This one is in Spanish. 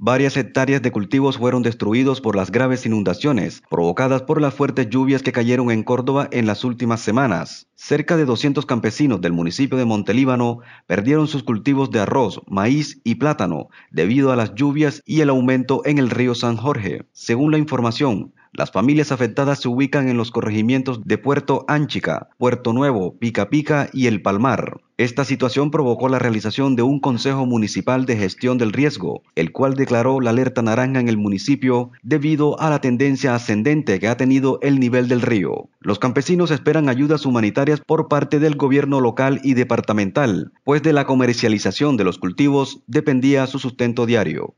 Varias hectáreas de cultivos fueron destruidos por las graves inundaciones provocadas por las fuertes lluvias que cayeron en Córdoba en las últimas semanas. Cerca de 200 campesinos del municipio de Montelíbano perdieron sus cultivos de arroz, maíz y plátano debido a las lluvias y el aumento en el río San Jorge. Según la información, las familias afectadas se ubican en los corregimientos de Puerto Anchica, Puerto Nuevo, Pica Pica y El Palmar. Esta situación provocó la realización de un Consejo Municipal de Gestión del Riesgo, el cual declaró la alerta naranja en el municipio debido a la tendencia ascendente que ha tenido el nivel del río. Los campesinos esperan ayudas humanitarias por parte del gobierno local y departamental, pues de la comercialización de los cultivos dependía su sustento diario.